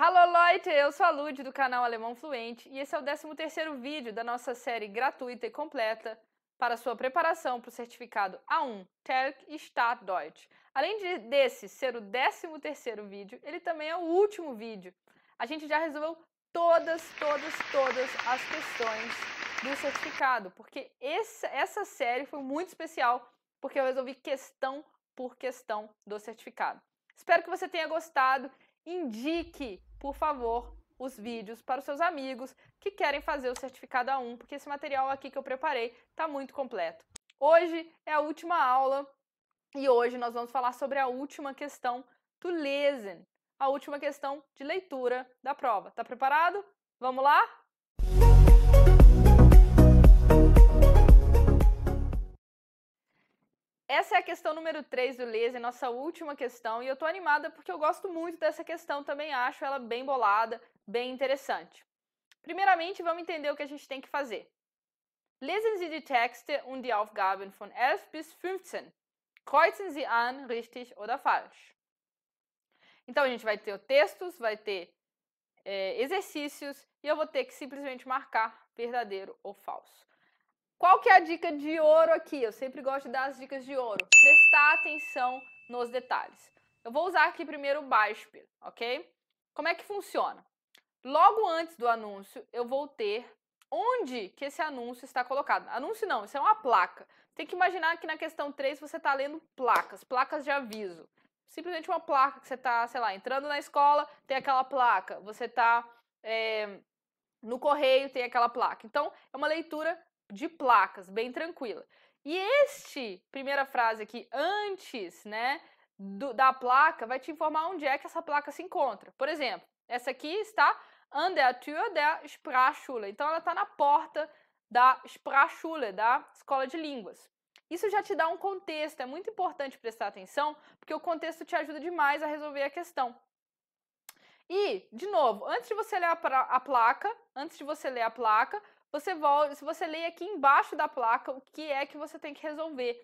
Hallo Leute, eu sou a Lud do canal Alemão Fluente e esse é o 13º vídeo da nossa série gratuita e completa para sua preparação para o certificado A1 TELC start Deutsch. Além de, desse ser o 13º vídeo, ele também é o último vídeo. A gente já resolveu todas, todas, todas as questões do certificado, porque essa, essa série foi muito especial, porque eu resolvi questão por questão do certificado. Espero que você tenha gostado indique por favor, os vídeos para os seus amigos que querem fazer o certificado A1, porque esse material aqui que eu preparei está muito completo. Hoje é a última aula e hoje nós vamos falar sobre a última questão do Lesen, a última questão de leitura da prova. Está preparado? Vamos lá? Essa é a questão número 3 do Lese, nossa última questão, e eu estou animada porque eu gosto muito dessa questão também, acho ela bem bolada, bem interessante. Primeiramente, vamos entender o que a gente tem que fazer. Lesen Sie die Texte und die Aufgaben von 11 bis 15. Kreuzen Sie an, richtig oder falsch. Então, a gente vai ter textos, vai ter é, exercícios, e eu vou ter que simplesmente marcar verdadeiro ou falso. Qual que é a dica de ouro aqui? Eu sempre gosto de dar as dicas de ouro. Prestar atenção nos detalhes. Eu vou usar aqui primeiro o baixo. ok? Como é que funciona? Logo antes do anúncio, eu vou ter onde que esse anúncio está colocado. Anúncio não, isso é uma placa. Tem que imaginar que na questão 3 você está lendo placas, placas de aviso. Simplesmente uma placa que você está, sei lá, entrando na escola, tem aquela placa. Você está é, eh, no correio, tem aquela placa. Então, é uma leitura de placas, bem tranquila. E este primeira frase aqui, antes, né, do, da placa, vai te informar onde é que essa placa se encontra. Por exemplo, essa aqui está an der Tür der Sprachschule. Então ela está na porta da Sprachschule, da escola de línguas. Isso já te dá um contexto, é muito importante prestar atenção, porque o contexto te ajuda demais a resolver a questão. E, de novo, antes de você ler a, placa, antes de você ler a placa, você volta, se você lê aqui embaixo da placa o que é que você tem que resolver.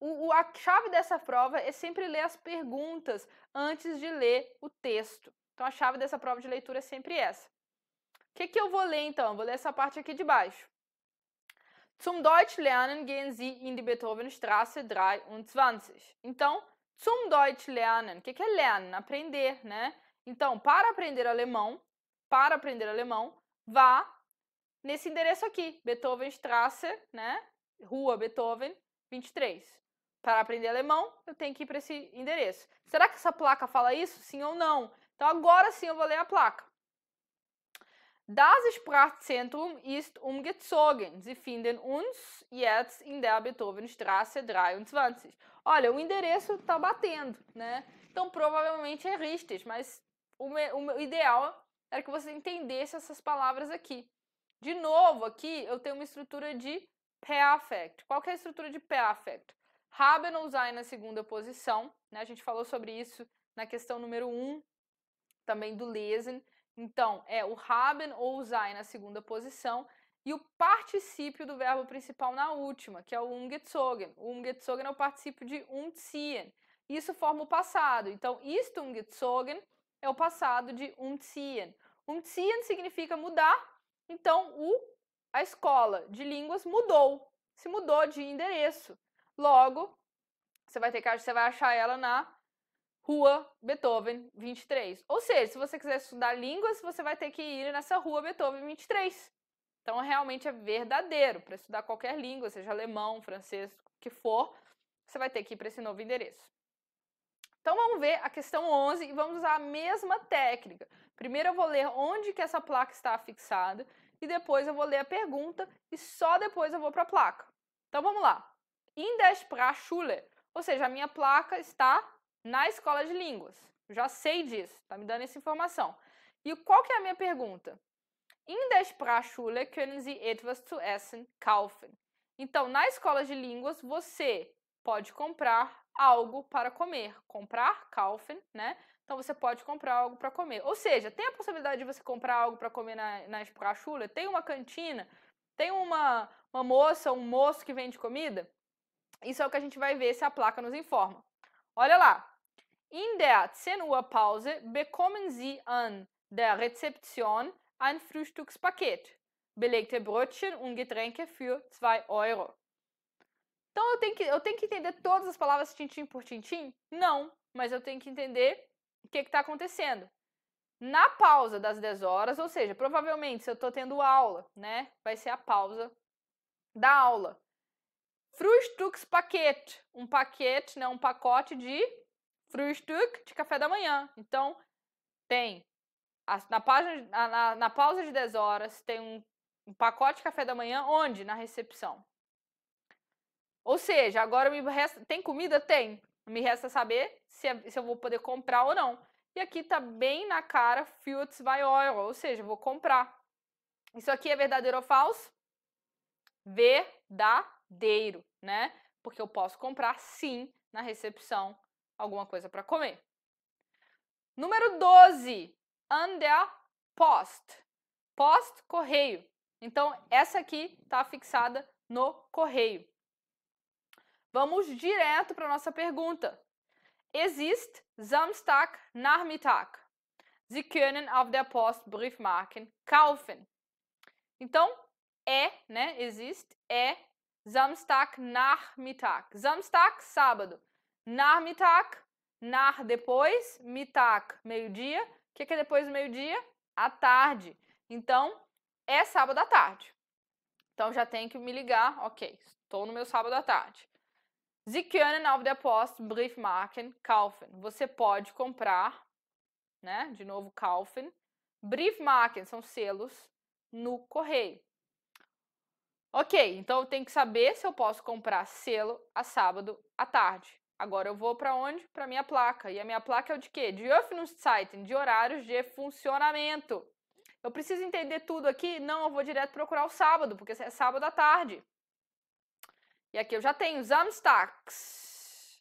O, a chave dessa prova é sempre ler as perguntas antes de ler o texto. Então a chave dessa prova de leitura é sempre essa. O que, que eu vou ler então? Vou ler essa parte aqui de baixo. Zum Deutsch lernen gehen Sie in die Beethovenstraße 23. Então, zum Deutsch lernen, o que, que é lernen? Aprender, né? Então, para aprender alemão, para aprender alemão, vá nesse endereço aqui, Beethovenstrasse, né? Rua Beethoven, 23. Para aprender alemão, eu tenho que ir para esse endereço. Será que essa placa fala isso? Sim ou não? Então agora sim eu vou ler a placa. Das Sprachzentrum ist umgezogen. Sie finden uns jetzt in der Beethovenstraße 23. Olha, o endereço está batendo, né? Então provavelmente é Richter, mas o, o ideal era que você entendesse essas palavras aqui. De novo, aqui eu tenho uma estrutura de perfect. Qual que é a estrutura de perfect? ou I na segunda posição, né? A gente falou sobre isso na questão número 1, um, também do Lesen. Então, é o haben ou sein na segunda posição e o particípio do verbo principal na última, que é o umgezogen. O umgezogen é o particípio de umziehen. Isso forma o passado. Então, ist umgezogen é o passado de umziehen. Umziehen significa mudar então, o, a escola de línguas mudou, se mudou de endereço. Logo, você vai ter que você vai achar ela na Rua Beethoven 23. Ou seja, se você quiser estudar línguas, você vai ter que ir nessa Rua Beethoven 23. Então, realmente é verdadeiro. Para estudar qualquer língua, seja alemão, francês, o que for, você vai ter que ir para esse novo endereço. Então, vamos ver a questão 11 e vamos usar a mesma técnica. Primeiro eu vou ler onde que essa placa está fixada e depois eu vou ler a pergunta e só depois eu vou para a placa. Então vamos lá. In der Sprachschule, ou seja, a minha placa está na escola de línguas. Já sei disso, tá me dando essa informação. E qual que é a minha pergunta? In der Sprachschule können Sie etwas zu essen kaufen. Então, na escola de línguas, você pode comprar algo para comer. Comprar, kaufen, né? Então você pode comprar algo para comer. Ou seja, tem a possibilidade de você comprar algo para comer na, na Sprachula? Tem uma cantina? Tem uma, uma moça, um moço que vende comida? Isso é o que a gente vai ver se a placa nos informa. Olha lá. In der 10 Pause bekommen Sie an der Rezeption ein Frühstückspaket. Belegte Brötchen und Getränke für 2 Euro. Então eu tenho, que, eu tenho que entender todas as palavras tintim por tintim? Não, mas eu tenho que entender o que está acontecendo? Na pausa das 10 horas, ou seja, provavelmente se eu estou tendo aula, né, vai ser a pausa da aula. Frühstückspaket, um paquete, né, um pacote de Frühstück, de café da manhã. Então, tem na, página, na, na, pausa de 10 horas, tem um, um, pacote de café da manhã, onde? Na recepção. Ou seja, agora me resta. Tem comida? Tem. Me resta saber se, é, se eu vou poder comprar ou não. E aqui tá bem na cara Fuels by Oil, ou seja, vou comprar. Isso aqui é verdadeiro ou falso? Verdadeiro, né? Porque eu posso comprar sim na recepção alguma coisa para comer. Número 12, under post. Post, correio. Então, essa aqui está fixada no correio. Vamos direto para a nossa pergunta. Existe Samstag Nachmittag? Sie können auf der Post Briefmarken kaufen. Então, é, né? Existe, é Samstag Nachmittag. Samstag, sábado. Nachmittag, nach depois, Mittag, meio-dia. O que, que é depois do meio-dia? À tarde. Então, é sábado à tarde. Então, já tem que me ligar, ok, estou no meu sábado à tarde. Sie können auf der Post Briefmarken kaufen. Você pode comprar, né? De novo, kaufen. Briefmarken são selos no correio. Ok, então eu tenho que saber se eu posso comprar selo a sábado à tarde. Agora eu vou para onde? Para minha placa. E a minha placa é o de quê? De Öffnungszeiten, de horários de funcionamento. Eu preciso entender tudo aqui? Não, eu vou direto procurar o sábado, porque é sábado à tarde. E aqui eu já tenho Zamstax.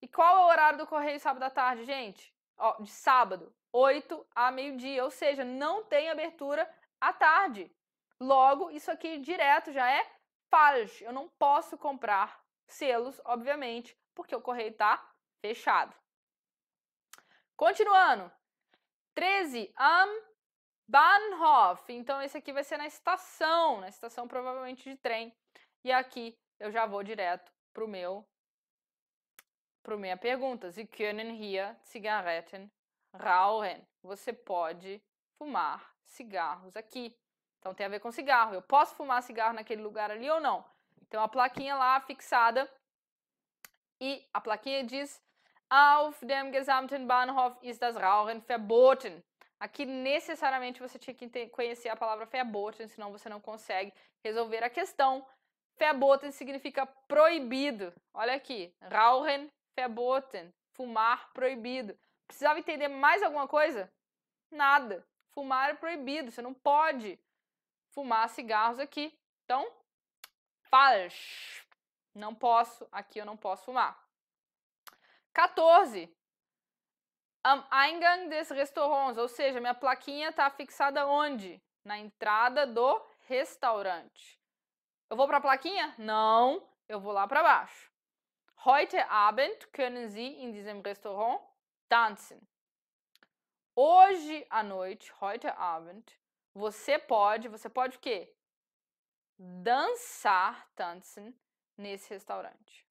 E qual é o horário do correio sábado à tarde, gente? Ó, de sábado, 8 a meio-dia, ou seja, não tem abertura à tarde. Logo, isso aqui direto já é falso. Eu não posso comprar selos, obviamente, porque o correio está fechado. Continuando. 13. Am Bahnhof. Então, esse aqui vai ser na estação, na estação provavelmente de trem. E aqui eu já vou direto pro meu pro minha pergunta. Sie können hier Zigaretten rauchen. Você pode fumar cigarros aqui. Então tem a ver com cigarro. Eu posso fumar cigarro naquele lugar ali ou não? Tem uma plaquinha lá fixada e a plaquinha diz Auf dem gesamten Bahnhof ist das Rauchen verboten. Aqui necessariamente você tinha que conhecer a palavra verboten, senão você não consegue resolver a questão. Verboten significa proibido. Olha aqui. Rauchen verboten. Fumar proibido. Precisava entender mais alguma coisa? Nada. Fumar é proibido. Você não pode fumar cigarros aqui. Então, falsch. Não posso. Aqui eu não posso fumar. 14. Am Eingang des Restaurants. Ou seja, minha plaquinha está fixada onde? Na entrada do restaurante. Eu vou para a plaquinha? Não, eu vou lá para baixo. Heute Abend können Sie in diesem Restaurant tanzen. Hoje à noite, heute Abend, você pode, você pode o quê? Dançar tanzen nesse restaurante.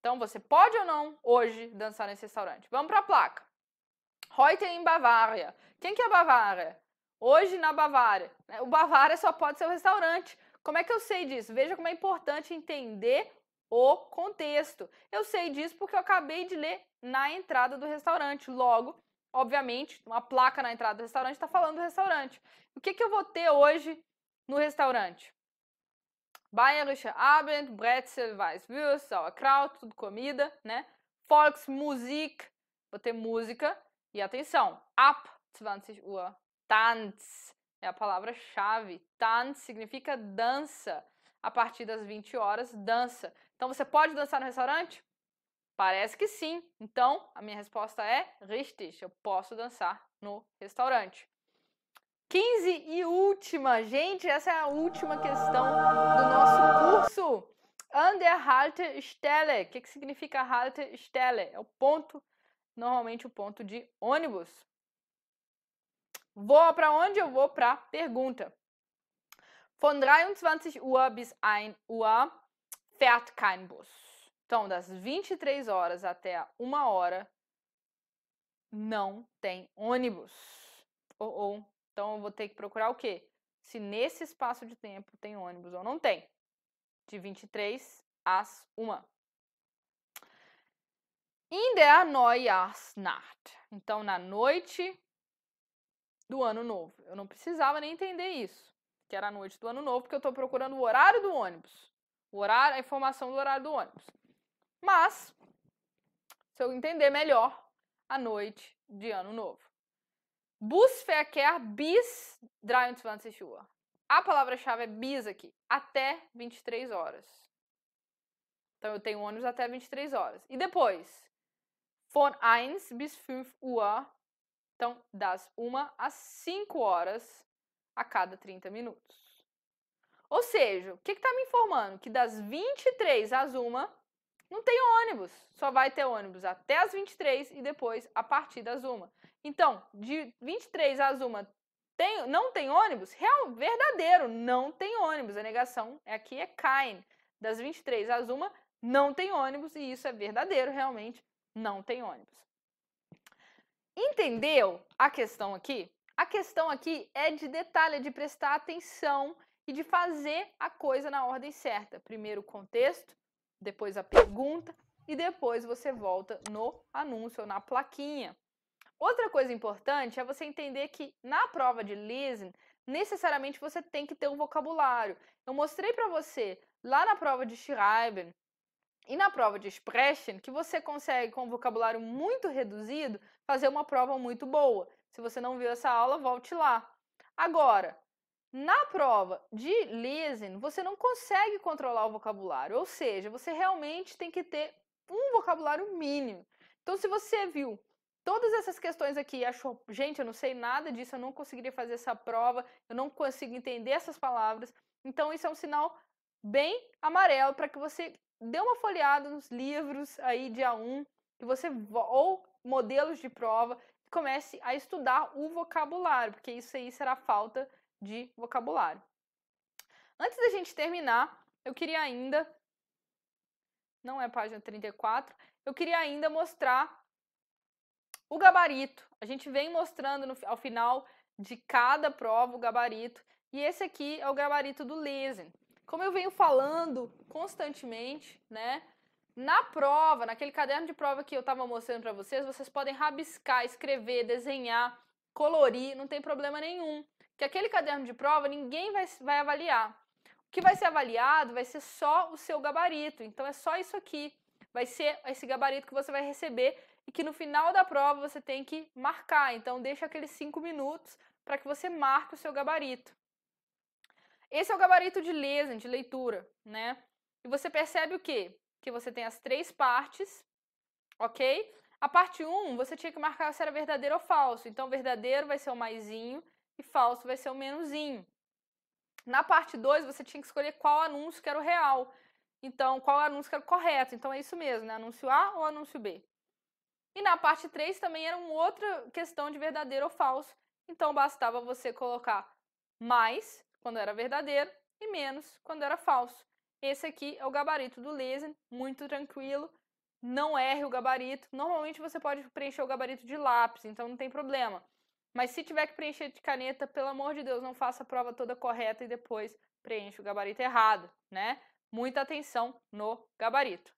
Então você pode ou não hoje dançar nesse restaurante? Vamos para a placa. Heute in Bavária. Quem que é Bavária? Hoje na Bavária. Né, o Bavária só pode ser um restaurante. Como é que eu sei disso? Veja como é importante entender o contexto. Eu sei disso porque eu acabei de ler na entrada do restaurante. Logo, obviamente, uma placa na entrada do restaurante está falando do restaurante. O que, que eu vou ter hoje no restaurante? Bayerische Abend, Brezel, Weißwürst, Sauerkraut, tudo comida, né? Volksmusik, vou ter música. E atenção, ab 20 Uhr Tanz é a palavra-chave. Tanz significa dança. A partir das 20 horas, dança. Então você pode dançar no restaurante? Parece que sim. Então a minha resposta é richtig. Eu posso dançar no restaurante. 15 e última, gente, essa é a última questão do nosso curso. An O que, que significa Haltestelle? É o ponto, normalmente o ponto de ônibus. Vou para onde? Eu vou para pergunta. Von 23 Uhr bis 1 Uhr fährt kein Bus. Então, das 23 horas até 1 hora, não tem ônibus. Ou, ou, então eu vou ter que procurar o quê? Se nesse espaço de tempo tem ônibus ou não tem. De 23 às 1. In der Neujahrsnacht. Então, na noite do ano novo. Eu não precisava nem entender isso, que era a noite do ano novo, porque eu estou procurando o horário do ônibus. O horário, a informação do horário do ônibus. Mas, se eu entender melhor, a noite de ano novo. Busverkehr bis 23 Uhr. A palavra-chave é bis aqui, até 23 horas. Então eu tenho ônibus até 23 horas. E depois, von 1 bis 5 Uhr então, das 1 às 5 horas a cada 30 minutos. Ou seja, o que está me informando? Que das 23 às 1 não tem ônibus, só vai ter ônibus até as 23 e depois a partir das 1. Então, de 23 às 1 tem, não tem ônibus? Real, verdadeiro, não tem ônibus. A negação é aqui é Kain. Das 23 às 1 não tem ônibus e isso é verdadeiro, realmente não tem ônibus. Entendeu a questão aqui? A questão aqui é de detalhe, é de prestar atenção e de fazer a coisa na ordem certa. Primeiro o contexto, depois a pergunta e depois você volta no anúncio ou na plaquinha. Outra coisa importante é você entender que na prova de listening, necessariamente você tem que ter um vocabulário. Eu mostrei para você lá na prova de Schreiben e na prova de expression, que você consegue, com um vocabulário muito reduzido, fazer uma prova muito boa. Se você não viu essa aula, volte lá. Agora, na prova de listening, você não consegue controlar o vocabulário, ou seja, você realmente tem que ter um vocabulário mínimo. Então, se você viu todas essas questões aqui e achou, gente, eu não sei nada disso, eu não conseguiria fazer essa prova, eu não consigo entender essas palavras, então isso é um sinal bem amarelo para que você dê uma folheada nos livros aí dia 1, que você ou modelos de prova, comece a estudar o vocabulário, porque isso aí será falta de vocabulário. Antes da gente terminar, eu queria ainda não é página 34, eu queria ainda mostrar o gabarito. A gente vem mostrando no, ao final de cada prova o gabarito, e esse aqui é o gabarito do Lesen. Como eu venho falando constantemente, né? Na prova, naquele caderno de prova que eu estava mostrando para vocês, vocês podem rabiscar, escrever, desenhar, colorir, não tem problema nenhum. Que aquele caderno de prova ninguém vai, vai avaliar. O que vai ser avaliado vai ser só o seu gabarito. Então é só isso aqui. Vai ser esse gabarito que você vai receber e que no final da prova você tem que marcar. Então deixa aqueles cinco minutos para que você marque o seu gabarito. Esse é o gabarito de Lesen, de leitura, né? E você percebe o quê? Que você tem as três partes, ok? A parte 1, um, você tinha que marcar se era verdadeiro ou falso. Então, verdadeiro vai ser o maisinho e falso vai ser o menosinho. Na parte 2, você tinha que escolher qual anúncio que era o real. Então, qual anúncio que era o correto. Então, é isso mesmo, né? Anúncio A ou anúncio B. E na parte 3 também era uma outra questão de verdadeiro ou falso. Então, bastava você colocar mais quando era verdadeiro e menos quando era falso. Esse aqui é o gabarito do Lesen, muito tranquilo. Não erre o gabarito. Normalmente você pode preencher o gabarito de lápis, então não tem problema. Mas se tiver que preencher de caneta, pelo amor de Deus, não faça a prova toda correta e depois preenche o gabarito errado, né? Muita atenção no gabarito.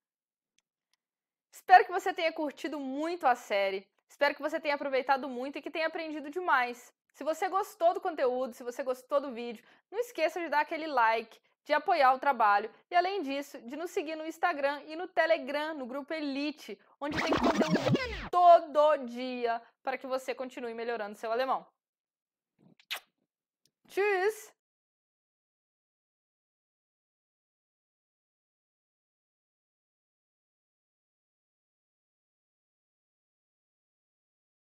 Espero que você tenha curtido muito a série. Espero que você tenha aproveitado muito e que tenha aprendido demais. Se você gostou do conteúdo, se você gostou do vídeo, não esqueça de dar aquele like, de apoiar o trabalho e, além disso, de nos seguir no Instagram e no Telegram, no grupo Elite, onde tem conteúdo todo dia para que você continue melhorando seu alemão. Tschüss!